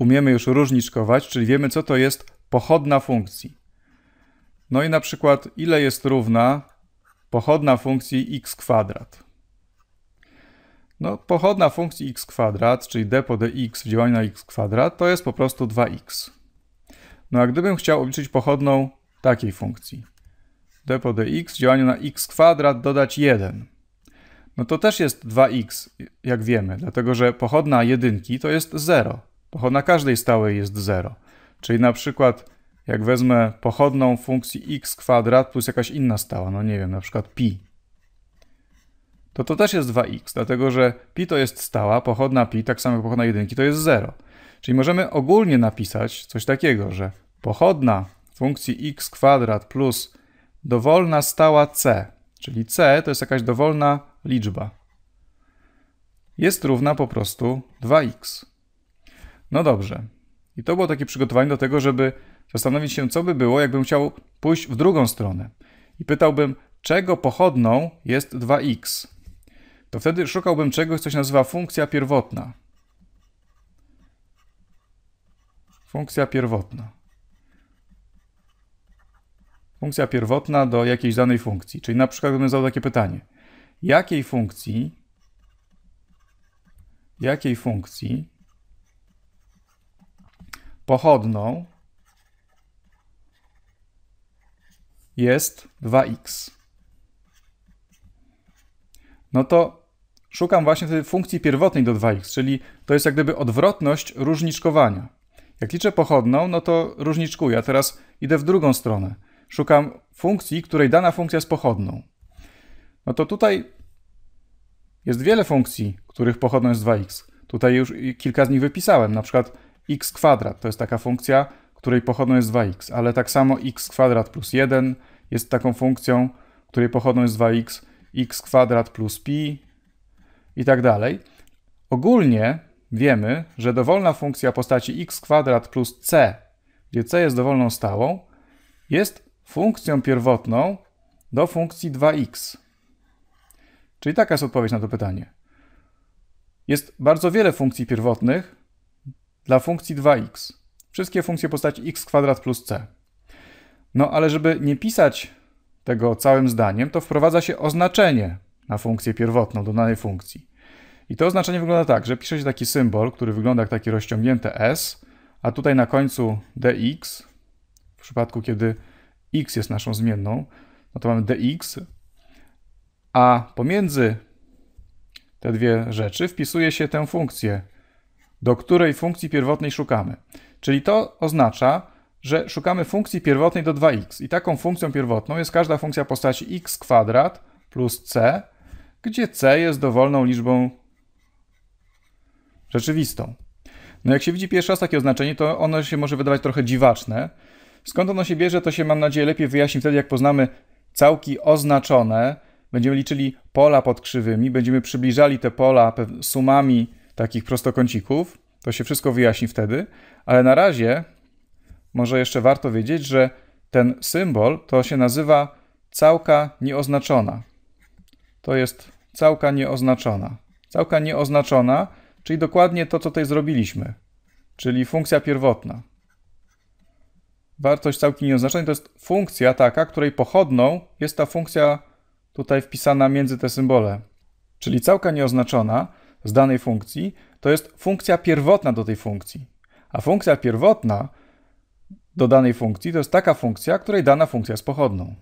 umiemy już różniczkować, czyli wiemy, co to jest pochodna funkcji. No i na przykład, ile jest równa pochodna funkcji x kwadrat. No, pochodna funkcji x kwadrat, czyli d po dx w działaniu na x kwadrat, to jest po prostu 2x. No a gdybym chciał obliczyć pochodną takiej funkcji, d po dx w działaniu na x kwadrat dodać 1, no to też jest 2x, jak wiemy, dlatego że pochodna jedynki to jest 0 pochodna każdej stałej jest 0. Czyli na przykład jak wezmę pochodną funkcji x kwadrat plus jakaś inna stała, no nie wiem, na przykład pi, to to też jest 2x, dlatego że pi to jest stała, pochodna pi, tak samo jak pochodna jedynki, to jest 0. Czyli możemy ogólnie napisać coś takiego, że pochodna funkcji x kwadrat plus dowolna stała c, czyli c to jest jakaś dowolna liczba, jest równa po prostu 2x. No dobrze. I to było takie przygotowanie do tego, żeby zastanowić się, co by było, jakbym chciał pójść w drugą stronę. I pytałbym, czego pochodną jest 2x. To wtedy szukałbym czegoś, co się nazywa funkcja pierwotna. Funkcja pierwotna. Funkcja pierwotna do jakiejś danej funkcji. Czyli na przykład bym zadał takie pytanie. Jakiej funkcji, jakiej funkcji pochodną jest 2x. No to szukam właśnie tej funkcji pierwotnej do 2x, czyli to jest jak gdyby odwrotność różniczkowania. Jak liczę pochodną, no to różniczkuję, a teraz idę w drugą stronę. Szukam funkcji, której dana funkcja jest pochodną. No to tutaj jest wiele funkcji, których pochodną jest 2x. Tutaj już kilka z nich wypisałem, na przykład x kwadrat to jest taka funkcja, której pochodną jest 2x, ale tak samo x kwadrat plus 1 jest taką funkcją, której pochodną jest 2x, x kwadrat plus pi i tak dalej. Ogólnie wiemy, że dowolna funkcja postaci x kwadrat plus c, gdzie c jest dowolną stałą, jest funkcją pierwotną do funkcji 2x. Czyli taka jest odpowiedź na to pytanie. Jest bardzo wiele funkcji pierwotnych, dla funkcji 2x. Wszystkie funkcje postaci x kwadrat plus c. No ale żeby nie pisać tego całym zdaniem, to wprowadza się oznaczenie na funkcję pierwotną do danej funkcji. I to oznaczenie wygląda tak, że pisze się taki symbol, który wygląda jak takie rozciągnięte s, a tutaj na końcu dx, w przypadku kiedy x jest naszą zmienną, no to mamy dx, a pomiędzy te dwie rzeczy wpisuje się tę funkcję do której funkcji pierwotnej szukamy. Czyli to oznacza, że szukamy funkcji pierwotnej do 2x. I taką funkcją pierwotną jest każda funkcja postaci x kwadrat plus c, gdzie c jest dowolną liczbą rzeczywistą. No jak się widzi pierwszy raz takie oznaczenie, to ono się może wydawać trochę dziwaczne. Skąd ono się bierze, to się mam nadzieję lepiej wyjaśni wtedy, jak poznamy całki oznaczone. Będziemy liczyli pola pod krzywymi, będziemy przybliżali te pola sumami takich prostokącików. To się wszystko wyjaśni wtedy, ale na razie może jeszcze warto wiedzieć, że ten symbol to się nazywa całka nieoznaczona. To jest całka nieoznaczona. Całka nieoznaczona, czyli dokładnie to, co tutaj zrobiliśmy, czyli funkcja pierwotna. Wartość całki nieoznaczonej to jest funkcja taka, której pochodną jest ta funkcja tutaj wpisana między te symbole. Czyli całka nieoznaczona z danej funkcji, to jest funkcja pierwotna do tej funkcji. A funkcja pierwotna do danej funkcji to jest taka funkcja, której dana funkcja jest pochodną.